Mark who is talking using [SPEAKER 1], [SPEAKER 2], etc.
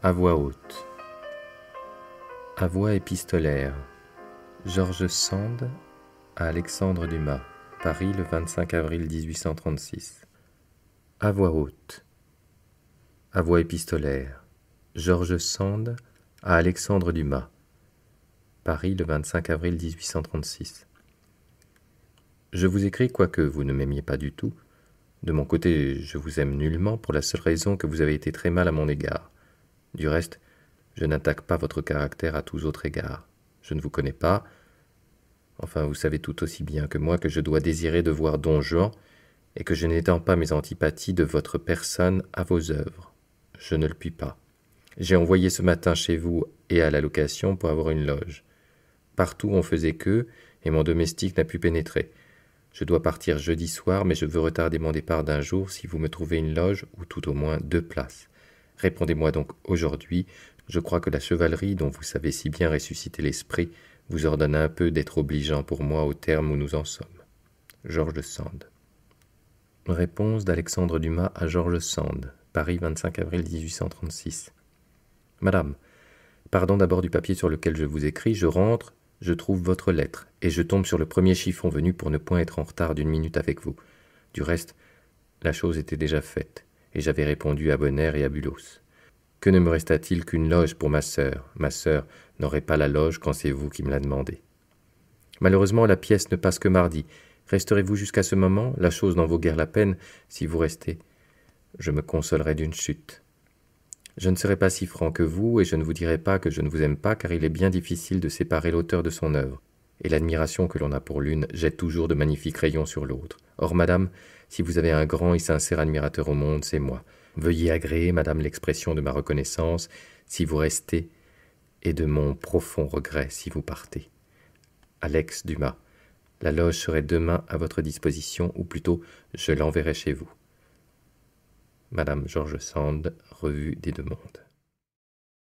[SPEAKER 1] à voix haute. À voix épistolaire. Georges Sand à Alexandre Dumas, Paris le 25 avril 1836. À voix haute. À voix épistolaire. Georges Sand à Alexandre Dumas, Paris le 25 avril 1836. Je vous écris quoique vous ne m'aimiez pas du tout. De mon côté, je vous aime nullement pour la seule raison que vous avez été très mal à mon égard. Du reste, je n'attaque pas votre caractère à tous autres égards. Je ne vous connais pas. Enfin, vous savez tout aussi bien que moi que je dois désirer de voir Don Juan, et que je n'étends pas mes antipathies de votre personne à vos œuvres. Je ne le puis pas. J'ai envoyé ce matin chez vous et à la location pour avoir une loge. Partout on faisait queue, et mon domestique n'a pu pénétrer. Je dois partir jeudi soir, mais je veux retarder mon départ d'un jour si vous me trouvez une loge, ou tout au moins deux places. Répondez-moi donc aujourd'hui, je crois que la chevalerie dont vous savez si bien ressusciter l'esprit vous ordonne un peu d'être obligeant pour moi au terme où nous en sommes. Georges Sand. Réponse d'Alexandre Dumas à Georges Sand, Paris 25 avril 1836. Madame, pardon d'abord du papier sur lequel je vous écris, je rentre, je trouve votre lettre, et je tombe sur le premier chiffon venu pour ne point être en retard d'une minute avec vous. Du reste, la chose était déjà faite et j'avais répondu à Bonner et à Bulos. Que ne me resta-t-il qu'une loge pour ma sœur Ma sœur n'aurait pas la loge quand c'est vous qui me la demandez. Malheureusement, la pièce ne passe que mardi. Resterez-vous jusqu'à ce moment La chose n'en vaut guère la peine si vous restez. Je me consolerai d'une chute. Je ne serai pas si franc que vous, et je ne vous dirai pas que je ne vous aime pas, car il est bien difficile de séparer l'auteur de son œuvre et l'admiration que l'on a pour l'une jette toujours de magnifiques rayons sur l'autre. Or, madame, si vous avez un grand et sincère admirateur au monde, c'est moi. Veuillez agréer, madame, l'expression de ma reconnaissance si vous restez, et de mon profond regret si vous partez. Alex Dumas. La loge serait demain à votre disposition, ou plutôt je l'enverrai chez vous. Madame George Sand, Revue des Deux Mondes.